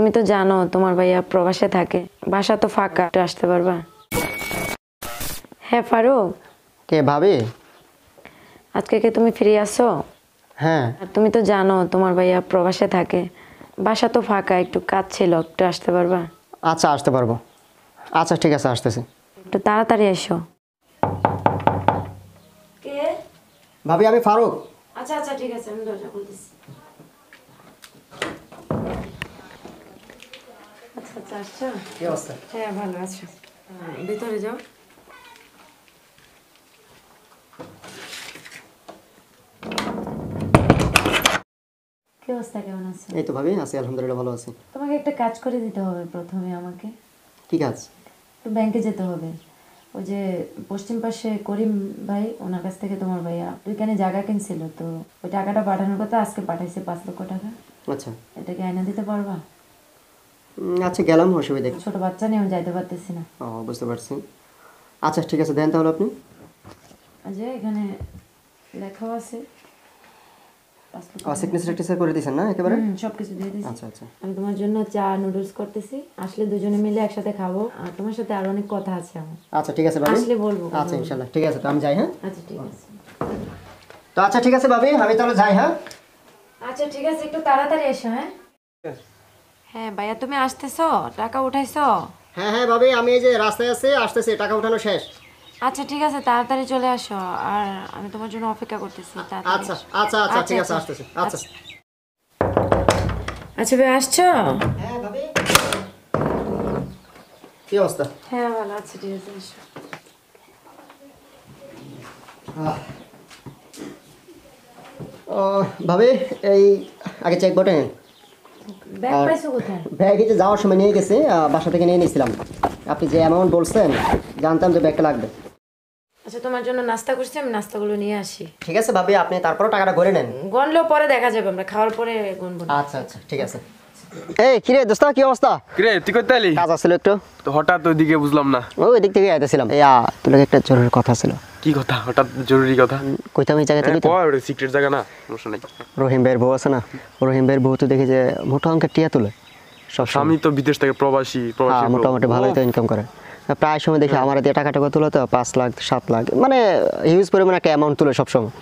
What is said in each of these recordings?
তুমি তো জানো তোমার ভাইয়া প্রবাসে থাকে বাসা তো ফাঁকা একটু আসতে পারবা হ্যাঁ ফারুক কে ভাবি আজকে কি তুমি ফ্রি আছো হ্যাঁ আর তুমি তো জানো তোমার ভাইয়া প্রবাসে থাকে বাসা তো ফাঁকা একটু কাজ ছিল একটু আসতে পারবা আচ্ছা আসতে পারবো আচ্ছা ঠিক আছে আসতেছি একটু তাড়াতাড়ি এসো কে ভাবি আমি ফারুক আচ্ছা আচ্ছা ঠিক আছে আমি দরজা খুলতেছি আচ্ছা হ্যাঁ, ভালো ভিতরে যাও তোমাকে একটা কাজ করে দিতে হবে প্রথমে আমাকে ব্যাংকে যেতে হবে ওই যে পশ্চিম করিম ভাই ওনার কাছ থেকে তোমার ভাইয়া জায়গা তো ওই টাকাটা পাঠানোর কথা আজকে পাঁচ লক্ষ টাকা আচ্ছা এটা কি আয়না দিতে পারবা আচ্ছা গেলাম অসুবিধা ছোট বাচ্চা নিয়ে যাইতে পারতেছি না ও বুঝতে পারছি আচ্ছা ঠিক আছে দেন তাহলে আপনি যে এখানে লেখা আছে করে না একেবারে সব কিছু দিয়ে আচ্ছা আচ্ছা আমি তোমার জন্য চা নুডলস করতেছি আসলে দুজনে মিলে একসাথে খাবো আর তোমার সাথে আরো অনেক কথা আছে আমার আচ্ছা ঠিক আছে ভাবি আসলে বলবো আচ্ছা ইনশাআল্লাহ ঠিক আছে তো আমি যাই হ্যাঁ আচ্ছা ঠিক আছে তো আচ্ছা ঠিক আছে ভাবি আমি তাহলে যাই হ্যাঁ আচ্ছা ঠিক আছে একটু তাড়াতাড়ি এসো হ্যাঁ হ্যাঁ ভাইয়া তুমি আসতেছো টাকা উঠাইছো হ্যাঁ হ্যাঁ ভাবি আমি এই যে রাস্তায় আছে আসতেছি টাকা উঠানো শেষ আচ্ছা ঠিক আছে তাড়াতাড়ি চলে আসো আর আমি তোমার জন্য অপেক্ষা করতেছি আচ্ছা, আচ্ছা আচ্ছা আচ্ছা ঠিক আছে আচ্ছা। আসতেছি আচ্ছা আচ্ছা ভাই আসছো হ্যাঁ ভাবি কি অবস্থা হ্যাঁ ভালো আছি ঠিক আছে আসো ভাবি এই আগে চেক বটে যাওয়ার সময় নিয়ে বাসা থেকে নিয়ে নিয়েছিলাম আপনি যে অ্যামাউন্ট বলছেন জানতাম যে ব্যাগটা লাগবে আচ্ছা তোমার জন্য নাস্তা করছি আমি নাস্তাগুলো নিয়ে আসি ঠিক আছে ভাবি আপনি তারপরে টাকাটা করে নেন গণলেও পরে দেখা যাবে আমরা খাওয়ার পরে আচ্ছা আচ্ছা ঠিক আছে এই কিরে দোস্ত কি অবস্থা কিরে তুই কোথায় এলি কাজ আছিল একটু তো হঠাৎ ওইদিকে বুঝলাম না ওই দিক থেকে আইতেছিলাম এই তোর একটা জরুরি কথা ছিল কি কথা হঠাৎ জরুরি কথা কইতাম এই জায়গা থেকে সিক্রেট জায়গা না সমস্যা রহিম ভাইয়ের বউ আছে না রহিম ভাইয়ের বউ তো দেখি যে মোটা অঙ্কের টিয়া তোলে স্বামী তো বিদেশ থেকে প্রবাসী প্রবাসী হ্যাঁ, মোটামুটি ভালোই তো ইনকাম করে প্রায় সময় দেখি হ্যাঁ। আমার দিয়ে টাকা টাকা তুলে তো পাঁচ লাখ সাত লাখ মানে হিউজ পরিমাণ একটা অ্যামাউন্ট তুলে সবসময়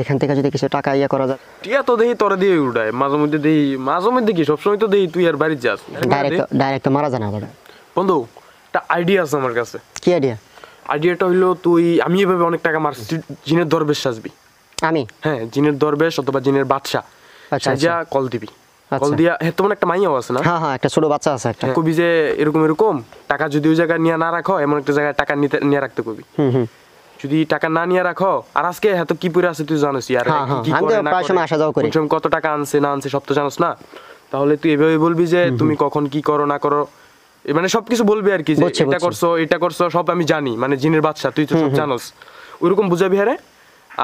এখান থেকে যদি কিছু টাকা ইয়া করা যায় টিয়া তো দেই তোরা দিয়ে উড়ায় মাঝে মধ্যে দেই মাঝে মধ্যে কি সবসময় তো দেই তুই আর বাড়ি যাস ডাইরেক্ট ডাইরেক্ট মারা জানা আবার বন্ধু একটা আইডিয়া আছে আমার কাছে কি আইডিয়া আইডিয়াটা হইলো তুই আমি এভাবে অনেক টাকা মারছি জিনের দরবেশ সাজবি আমি হ্যাঁ জিনের দরবেশ অথবা জিনের বাদশা আচ্ছা, আচ্ছা। সাজা কল দিবি কল আচ্ছা। দিয়া হ্যাঁ তোমার একটা মাইয়াও আছে না হ্যাঁ হ্যাঁ একটা ছোট বাচ্চা আছে একটা হ্যাঁ, কবি যে এরকম এরকম টাকা যদি ওই জায়গায় নিয়ে না রাখো এমন একটা জায়গায় টাকা নিতে নিয়ে রাখতে কবি হুম হুম যদি টাকা না নিয়ে রাখো আর আজকে এত হ্যাঁ, কি পরে আছে তুই জানিস আর হ্যাঁ, কি করে না করে কত টাকা আনছে না আনছে সব তো জানিস না তাহলে তুই এভাবে বলবি যে তুমি কখন কি করো না করো মানে সবকিছু বলবে আর কি যে এটা করছো এটা করছো সব আমি জানি মানে জিনের বাদশাহ তুই তো সব জানোস ওইরকম বুঝাবি হারে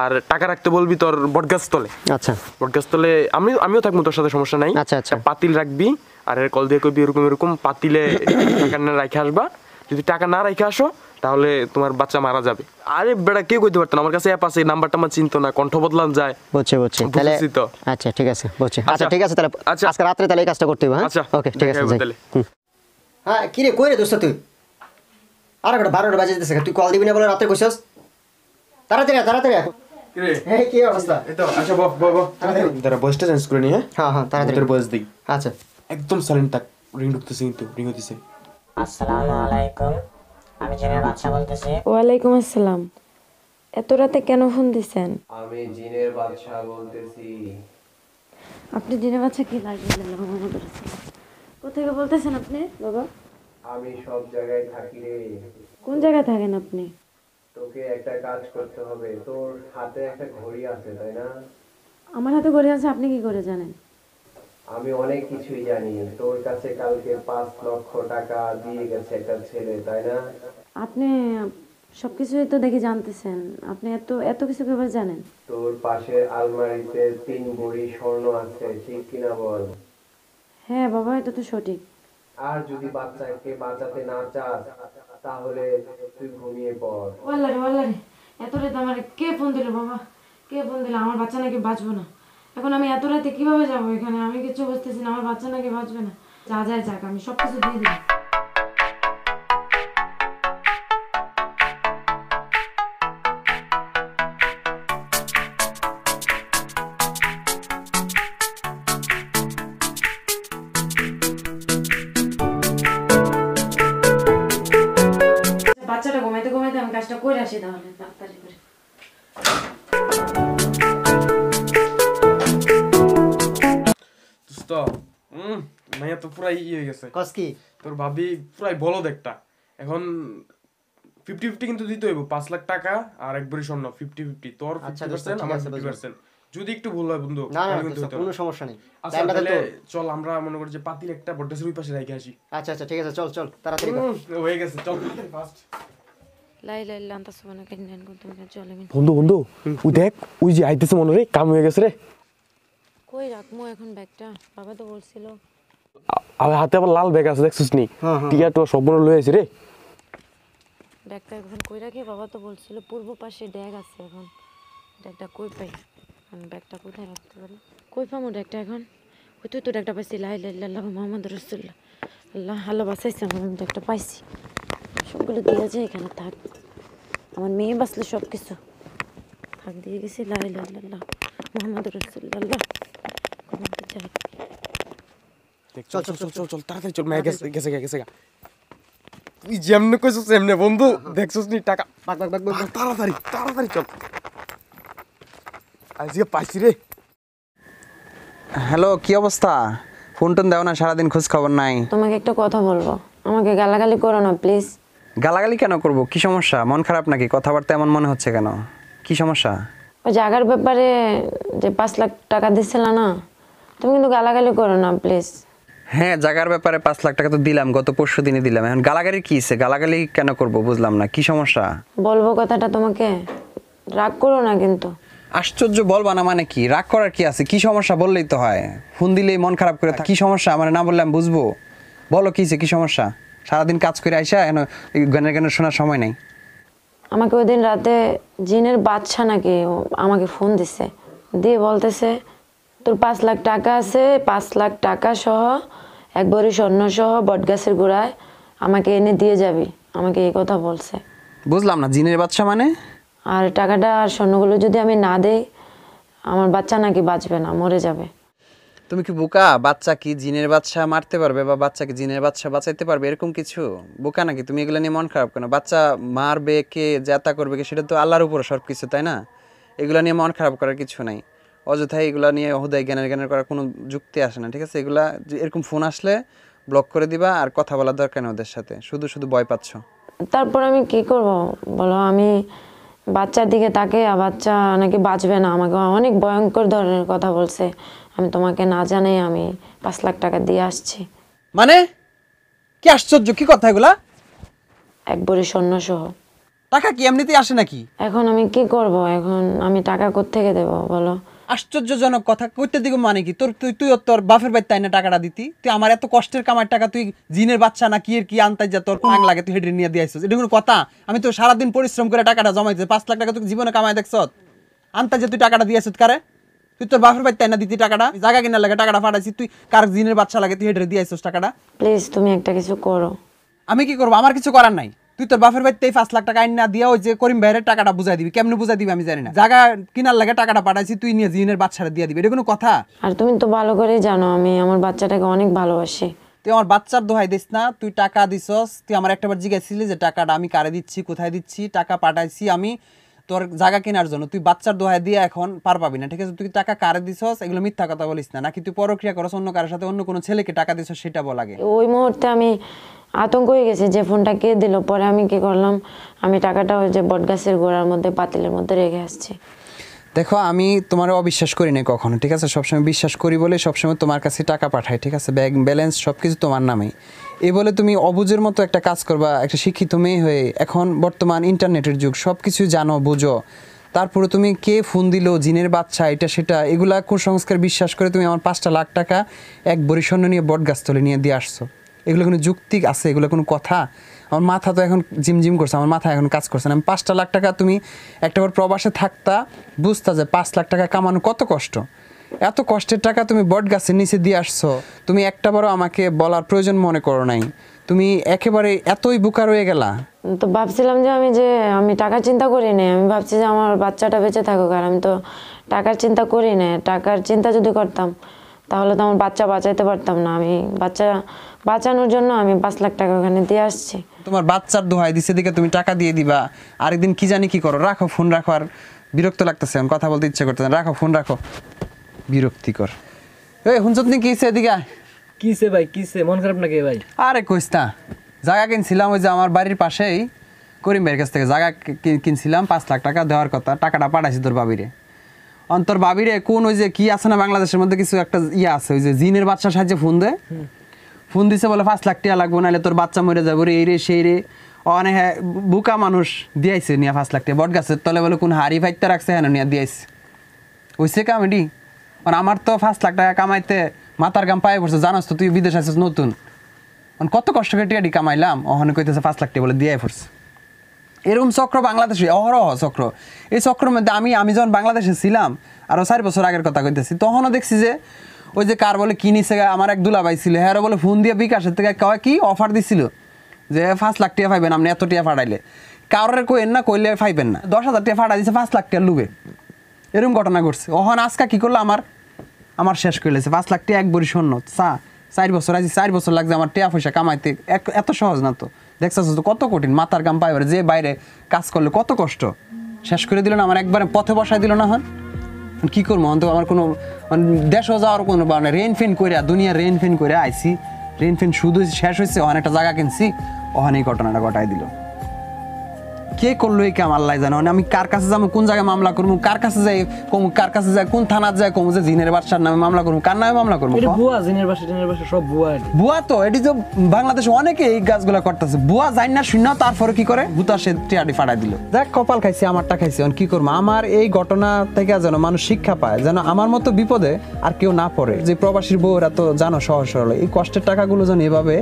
আর টাকা রাখতে বলবি তোর বটগাছতলে আচ্ছা বটগাছতলে আমি আমিও থাকবো তোর সাথে সমস্যা নাই আচ্ছা আচ্ছা পাতিল রাখবি আর এর কল দিয়ে কবি এরকম এরকম পাতিলে টাকা না রাখে আসবা যদি টাকা না রাখে আসো তাহলে তোমার বাচ্চা মারা যাবে আরে বেড়া কেউ কইতে পারতো আমার কাছে অ্যাপ আছে নাম্বারটা আমার চিনতো না কণ্ঠ বদলান যায় বুঝছে বুঝছে তাহলে আচ্ছা ঠিক আছে বুঝছে আচ্ছা।, আচ্ছা ঠিক আছে তাহলে আচ্ছা। আজকে রাতে তাহলে এই কাজটা করতে হবে হ্যাঁ? আচ্ছা ওকে ঠিক আছে তাহলে হ্যাঁ কিরে কই রে দোস্ত তুই আর একটা বারোটা বাজে যেতেছে তুই কল দিবি না বলে রাতে কইছস তাড়াতাড়ি তাড়াতাড়ি একদম আলাইকুম আমি বলতেছি ওয়ালাইকুম আসসালাম এত রাতে কেন ফোন আপনি জিনের বাচ্চা কি লাগিয়ে বলতেছেন আপনি বাবা আমি সব জায়গায় থাকি রে কোন জায়গায় থাকেন আপনি তোকে একটা কাজ করতে হবে তোর হাতে একটা ঘড়ি আছে তাই না আমার হাতে ঘড়ি আছে আপনি কি করে জানেন আমি অনেক কিছুই জানি তোর কাছে কালকে পাঁচ লক্ষ টাকা দিয়ে গেছে একটা ছেলে তাই না আপনি সবকিছুই তো দেখি জানতেছেন আপনি এত এত কিছু কিভাবে জানেন তোর পাশের আলমারিতে তিন ভরি স্বর্ণ আছে ঠিক কিনা বল হ্যাঁ বাবা এটা তো সঠিক আর যদি বাচ্চাকে বাঁচাতে না চাস তাহলে তুই ঘুমিয়ে পড় ওয়াল্লারে ওয়াল্লারে এত রাতে আমার কে ফোন দিল বাবা কে ফোন দিল আমার বাচ্চা নাকি বাঁচবো না এখন আমি এত রাতে কিভাবে যাবো এখানে আমি কিছু বুঝতেছি না আমার বাচ্চা নাকি বাঁচবে না যা যায় যাক আমি সব কিছু দিয়ে দিই আসি তাহলে তাড়াতাড়ি করে এখন কিন্তু দিতে হইব লাখ টাকা আর স্বর্ণ তোর আচ্ছা, আমার যদি একটু ভুল হয় বন্ধু না না কোনো সমস্যা নেই আচ্ছা, তাহলে চল আমরা মনে করি যে পাতিল একটা বড্ডাসের ওই পাশে আসি আচ্ছা আচ্ছা ঠিক আছে চল চল তাড়াতাড়ি হয়ে গেছে চল ফাস্ট মানে, মানে বন্ধু বন্ধু ওই দেখ ওই যে আইতেছে মনে রে কাম হয়ে গেছে রে কই এখন ব্যাগটা বাবা তো বলছিল আর হাতে আবার লাল ব্যাগ আছে দেখছিস নি হ্যাঁ, হ্যাঁ, টিয়া তো হ্যাঁ। আছে রে ব্যাগটা এখন কই রাখি বাবা তো বলছিল পূর্ব পাশে ড্যাগ আছে এখন ব্যাগটা কই পাই এখন ব্যাগটা কোথায় রাখতে পারি কই পামু এখন ওই তুই তো ব্যাগটা পাইছি লাই লাই মোহাম্মদ রসুল্লাহ আল্লাহ ভালো বাসাইছি আমি ব্যাগটা পাইছি সবগুলো দিয়ে যায় এখানে থাক আমার মেয়ে বাঁচলে সব কিছু থাক দিয়ে গেছি লাল্লাহ মোহাম্মদ রসুল্লাহ টাকা তাড়াতাড়ি পাইছি রে হ্যালো কি অবস্থা ফোন টোন দাও না সারাদিন খোঁজ খবর নাই তোমাকে একটা কথা বলবো আমাকে গালাগালি করো না প্লিজ গালাগালি কেন করব কি সমস্যা মন খারাপ নাকি কথাবার্তা এমন মনে হচ্ছে কেন কি সমস্যা ওই জায়গার ব্যাপারে যে পাঁচ লাখ টাকা দিছিল না তুমি কিন্তু গালাগালি করো না প্লিজ হ্যাঁ জায়গার ব্যাপারে পাঁচ লাখ টাকা তো দিলাম গত পরশু দিনে দিলাম এখন গালাগালি কি ইচ্ছে গালাগালি কেন করব বুঝলাম না কি সমস্যা বলবো কথাটা তোমাকে রাগ করো না কিন্তু আশ্চর্য বলবা না মানে কি রাগ করার কি আছে কি সমস্যা বললেই তো হয় ফোন দিলেই মন খারাপ করে কি সমস্যা মানে না বললাম বুঝবো বলো কি কি সমস্যা সারাদিন কাজ করে আইসা এখন গানের গানের শোনার সময় নাই আমাকে ওই দিন রাতে জিনের বাচ্চা নাকি আমাকে ফোন দিছে দিয়ে বলতেছে তোর পাঁচ লাখ টাকা আছে পাঁচ লাখ টাকা সহ একবারই স্বর্ণ সহ বটগাছের গোড়ায় আমাকে এনে দিয়ে যাবি আমাকে এই কথা বলছে বুঝলাম না জিনের বাচ্চা মানে আর টাকাটা আর স্বর্ণগুলো যদি আমি না দেই আমার বাচ্চা নাকি বাঁচবে না মরে যাবে তুমি কি বোকা বাচ্চা কি জিনের বাচ্চা মারতে পারবে বা বাচ্চাকে জিনের বাচ্চা বাঁচাইতে পারবে এরকম কিছু বোকা নাকি তুমি এগুলো নিয়ে মন খারাপ কেন বাচ্চা মারবে কে যাতা করবে কে সেটা তো আল্লাহর উপর সব কিছু তাই না এগুলো নিয়ে মন খারাপ করার কিছু নাই অযথায় এগুলো নিয়ে অহুদায় জ্ঞানের জ্ঞানের করার কোনো যুক্তি আসে না ঠিক আছে এগুলা এরকম ফোন আসলে ব্লক করে দিবা আর কথা বলার দরকার নেই ওদের সাথে শুধু শুধু ভয় পাচ্ছ তারপর আমি কি করব বলো আমি বাচ্চার দিকে তাকে বাচ্চা নাকি বাঁচবে না আমাকে অনেক ভয়ঙ্কর ধরনের কথা বলছে আমি তোমাকে না জানাই আমি পাঁচ লাখ টাকা দিয়ে আসছি মানে কি আশ্চর্য কি কথা এগুলা এক বড়ি স্বর্ণ সহ টাকা কি এমনিতেই আসে নাকি এখন আমি কি করব এখন আমি টাকা থেকে দেব বলো আশ্চর্যজনক কথা কইতে দিকে মানে কি তোর তুই তুই তোর বাফের বাড়ি তাই না টাকাটা দিতি তুই আমার এত কষ্টের কামার টাকা তুই জিনের বাচ্চা না কি এর কি আনতাই যা তোর কাং লাগে তুই হেডে নিয়ে দিয়েছিস এটা কোনো কথা আমি তো সারাদিন পরিশ্রম করে টাকাটা জমাইছি পাঁচ লাখ টাকা তুই জীবনে কামাই দেখছ আনতাই যে তুই টাকাটা দিয়েছিস কারে তুই তোর বাপের বাড়িতে না দিতি টাকাটা জায়গা কেনার লাগে টাকাটা ফাটাইছি তুই কার জিনের বাচ্চা লাগে তুই হেঁটে দিয়ে আইসোস টাকাটা প্লিজ তুমি একটা কিছু করো আমি কি করবো আমার কিছু করার নাই তুই তোর বাপের বাড়িতে পাঁচ লাখ টাকা আইন না দিয়া ওই যে করিম ভাইয়ের টাকাটা বুঝাই দিবি কেমনে বুঝাই দিবি আমি জানি না জায়গা কেনার লাগে টাকাটা পাঠাইছি তুই নিয়ে জিনের বাচ্চাটা দিয়ে দিবি এটা কোনো কথা আর তুমি তো ভালো করে জানো আমি আমার বাচ্চাটাকে অনেক ভালোবাসি তুই আমার বাচ্চার দোহাই দিস না তুই টাকা দিছস তুই আমার একটাবার জিজ্ঞাসিলি যে টাকাটা আমি কারে দিচ্ছি কোথায় দিচ্ছি টাকা পাঠাইছি আমি তোর জায়গা কেনার জন্য তুই বাচ্চার দোহায় দিয়ে এখন পার পাবি না ঠিক আছে তুই টাকা কারে দিছস এগুলো মিথ্যা কথা বলিস না নাকি তুই পরক্রিয়া করছ অন্য কারোর সাথে অন্য কোনো ছেলেকে টাকা দিছস সেটা বলা লাগে ওই মুহূর্তে আমি আতঙ্ক হয়ে গেছে যে ফোনটা কে দিল পরে আমি কি করলাম আমি টাকাটা ওই যে বটগাছের গোড়ার মধ্যে পাতিলের মধ্যে রেখে আসছি দেখো আমি তোমার অবিশ্বাস করি না কখনো ঠিক আছে সবসময় বিশ্বাস করি বলে সবসময় তোমার কাছে টাকা পাঠাই ঠিক আছে ব্যাংক ব্যালেন্স সব কিছু তোমার নামেই এই বলে তুমি অবুজের মতো একটা কাজ করবা একটা শিক্ষিত মেয়ে হয়ে এখন বর্তমান ইন্টারনেটের যুগ সব কিছু জানো বোঝো তারপরে তুমি কে ফোন দিল জিনের বাচ্চা এটা সেটা এগুলা কুসংস্কার বিশ্বাস করে তুমি আমার পাঁচটা লাখ টাকা এক বরিশন্য নিয়ে বটগাছ তুলে নিয়ে দিয়ে আসছো এগুলো কোনো যুক্তি আছে এগুলো কোনো কথা আমার মাথা তো এখন জিমজিম করছে আমার মাথা এখন কাজ করছে না আমি পাঁচটা লাখ টাকা তুমি একটা বার প্রবাসে থাকতা বুঝতা যে পাঁচ লাখ টাকা কামানো কত কষ্ট এত কষ্টের টাকা তুমি বট গাছের নিচে দিয়ে আসছো তুমি বারও আমাকে বলার প্রয়োজন মনে করো নাই তুমি একেবারে এতই বোকা রয়ে গেলা তো ভাবছিলাম যে আমি যে আমি টাকার চিন্তা করি না আমি ভাবছি যে আমার বাচ্চাটা বেঁচে থাকুক আর আমি তো টাকার চিন্তা করি না টাকার চিন্তা যদি করতাম তাহলে তো আমার বাচ্চা বাঁচাইতে পারতাম না আমি বাচ্চা বাঁচানোর জন্য আমি পাঁচ লাখ টাকা ওখানে দিয়ে আসছি তোমার বাচ্চার দোহাই দিছে দিকে তুমি টাকা দিয়ে দিবা আরেকদিন কি জানি কি করো রাখো ফোন রাখো আর বিরক্ত লাগতেছে আমি কথা বলতে ইচ্ছে করতেছে রাখো ফোন রাখো বিরক্তিকর এই হুনছত নি কিছে এদিকে কিসে ভাই কিসে মন খারাপ নাকি ভাই আরে কইস না জায়গা কিনছিলাম ওই যে আমার বাড়ির পাশেই করিম ভাইয়ের কাছ থেকে জায়গা কিনছিলাম পাঁচ লাখ টাকা দেওয়ার কথা টাকাটা পাঠাইছি তোর বাবিরে অন্তর বাবিরে কোন ওই যে কি আছে না বাংলাদেশের মধ্যে কিছু একটা ইয়ে আছে ওই যে জিনের বাচ্চার সাহায্যে ফোন দেয় ফোন দিছে বলে পাঁচ লাখ টাকা লাগবো নাহলে তোর বাচ্চা মরে যাবো রে এই রে সেই রে অনেক হ্যাঁ বুকা মানুষ দিয়েছে নিয়ে পাঁচ লাখ টাকা বট গাছের তলে বলে কোন হাড়ি ফাইতে রাখছে হ্যাঁ নিয়ে দিয়াইছে ওইসে কামেডি মানে আমার তো পাঁচ লাখ টাকা কামাইতে মাথার গাম পায়ে পড়ছে জানাস তো তুই বিদেশ আছিস নতুন কত কষ্ট করে টিয়াটি কামাইলাম অহনে কইতেছে পাঁচ লাখ টাকা বলে দিয়ে পড়ছে এরকম চক্র বাংলাদেশে অহরহ চক্র এই চক্রের মধ্যে আমি আমি যখন বাংলাদেশে ছিলাম আরও চার বছর আগের কথা কইতেছি তখনও দেখছি যে ওই যে কার বলে কিনিছে আমার এক দুলা ছিল হ্যাঁ বলে ফোন দিয়ে বিকাশের থেকে কয় কি অফার দিছিল যে পাঁচ লাখ টিয়া পাইবেন আপনি এত টিয়া ফাটাইলে কারোর কইেন না কইলে পাইবেন না দশ হাজার টিয়া ফাটাই দিছে পাঁচ লাখ টিয়া লুবে এরকম ঘটনা ঘটছে অহন আজকা কী করলো আমার আমার শেষ করে লেছে পাঁচ লাখ টিয়া এক বড়ি শূন্য চা চার বছর আজ চার বছর লাগছে আমার টিয়া পয়সা কামাইতে এক এত সহজ না তো দেখছো তো কত কঠিন মাথার গাম পাইবার যে বাইরে কাজ করলে কত কষ্ট শেষ করে দিল না আমার একবারে পথে বসাই দিল না হন কী করবো অন্ত আমার কোনো মানে দেশও যাওয়ার কোনো মানে রেন ফেন করে দুনিয়া রেন ফেন করে আইসি রেন ফেন শুধু শেষ হয়েছে অনেকটা জায়গা কিনছি ওখানেই ঘটনাটা ঘটাই দিল কে করলো এই কাম আল্লাহ জানো মানে আমি কার কাছে যাবো কোন জায়গায় মামলা করবো কার কাছে যাই কম কার কাছে যাই কোন থানার যাই কম যে জিনের বাদশার নামে মামলা করবো কার নামে মামলা করবো বুয়া জিনের বাসা জিনের বাসা সব বুয়া বুয়া তো এটি তো বাংলাদেশে অনেকে এই গাছগুলা করতেছে বুয়া যাই না শূন্য তারপরে কি করে বুতা সে টিয়াটি ফাটাই দিল দেখ কপাল খাইছি আমারটা খাইছি কি করবো আমার এই ঘটনা থেকে যেন মানুষ শিক্ষা পায় যেন আমার মতো বিপদে আর কেউ না পড়ে যে প্রবাসীর বউরা তো জানো সহজ সরল এই কষ্টের টাকাগুলো যেন এভাবে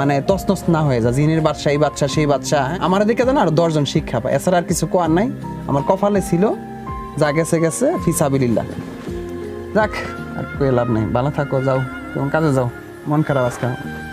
মানে তসনস না হয়ে যায় জিনের বাদশাহ এই বাদশাহ সেই বাদশাহ হ্যাঁ? আমার দিকে জানো আর দশজন শিক্ষা পায় এছাড়া আর কিছু কোয়ার নাই আমার কপালে ছিল যা গেছে গেছে ফিসাবিল্লা যাক আর কোয়ে লাভ নেই ভালো থাকো যাও এবং কাজে যাও মন খারাপ আজকে